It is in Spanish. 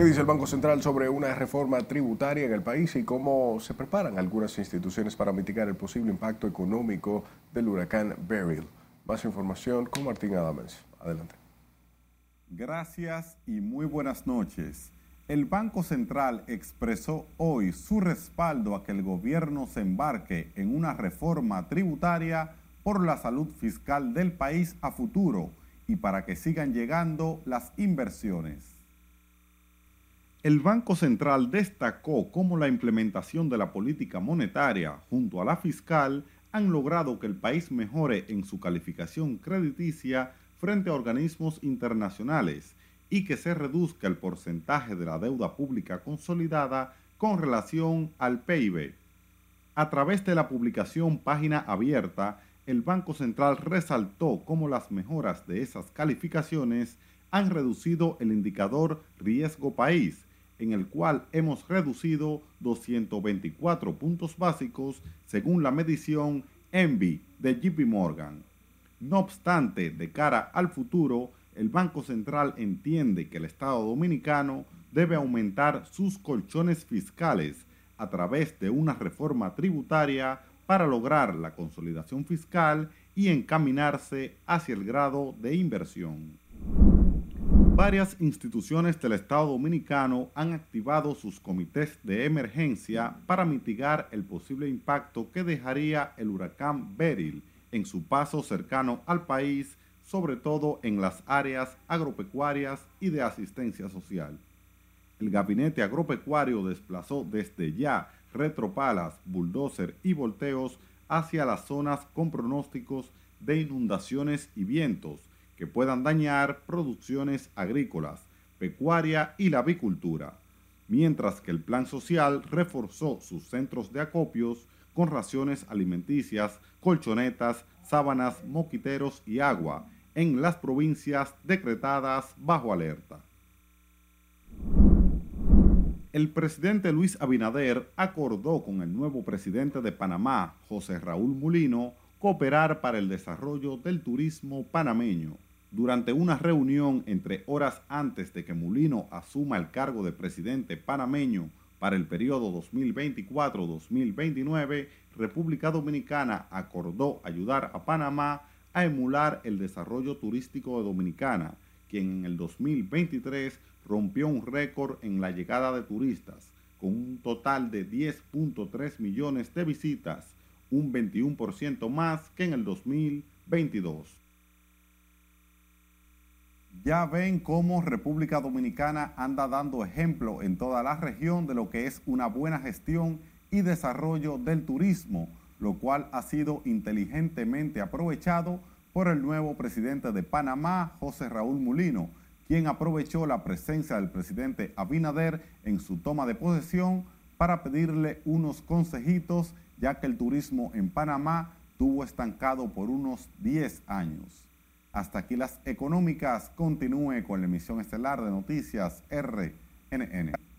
¿Qué dice el Banco Central sobre una reforma tributaria en el país y cómo se preparan algunas instituciones para mitigar el posible impacto económico del huracán Beryl? Más información con Martín Adams. Adelante. Gracias y muy buenas noches. El Banco Central expresó hoy su respaldo a que el gobierno se embarque en una reforma tributaria por la salud fiscal del país a futuro y para que sigan llegando las inversiones el Banco Central destacó cómo la implementación de la política monetaria junto a la fiscal han logrado que el país mejore en su calificación crediticia frente a organismos internacionales y que se reduzca el porcentaje de la deuda pública consolidada con relación al PIB. A través de la publicación Página Abierta, el Banco Central resaltó cómo las mejoras de esas calificaciones han reducido el indicador riesgo país en el cual hemos reducido 224 puntos básicos según la medición ENVI de JP Morgan. No obstante, de cara al futuro, el Banco Central entiende que el Estado Dominicano debe aumentar sus colchones fiscales a través de una reforma tributaria para lograr la consolidación fiscal y encaminarse hacia el grado de inversión varias instituciones del Estado Dominicano han activado sus comités de emergencia para mitigar el posible impacto que dejaría el huracán Beryl en su paso cercano al país, sobre todo en las áreas agropecuarias y de asistencia social. El gabinete agropecuario desplazó desde ya retropalas, bulldozer y volteos hacia las zonas con pronósticos de inundaciones y vientos que puedan dañar producciones agrícolas, pecuaria y la avicultura, mientras que el plan social reforzó sus centros de acopios con raciones alimenticias, colchonetas, sábanas, moquiteros y agua en las provincias decretadas bajo alerta. El presidente Luis Abinader acordó con el nuevo presidente de Panamá, José Raúl Mulino, cooperar para el desarrollo del turismo panameño durante una reunión entre horas antes de que Mulino asuma el cargo de presidente panameño para el periodo 2024-2029, República Dominicana acordó ayudar a Panamá a emular el desarrollo turístico de Dominicana, quien en el 2023 rompió un récord en la llegada de turistas, con un total de 10.3 millones de visitas, un 21% más que en el 2022. Ya ven cómo República Dominicana anda dando ejemplo en toda la región de lo que es una buena gestión y desarrollo del turismo, lo cual ha sido inteligentemente aprovechado por el nuevo presidente de Panamá, José Raúl Mulino, quien aprovechó la presencia del presidente Abinader en su toma de posesión para pedirle unos consejitos, ya que el turismo en Panamá tuvo estancado por unos 10 años. Hasta aquí las económicas. Continúe con la emisión estelar de noticias RNN.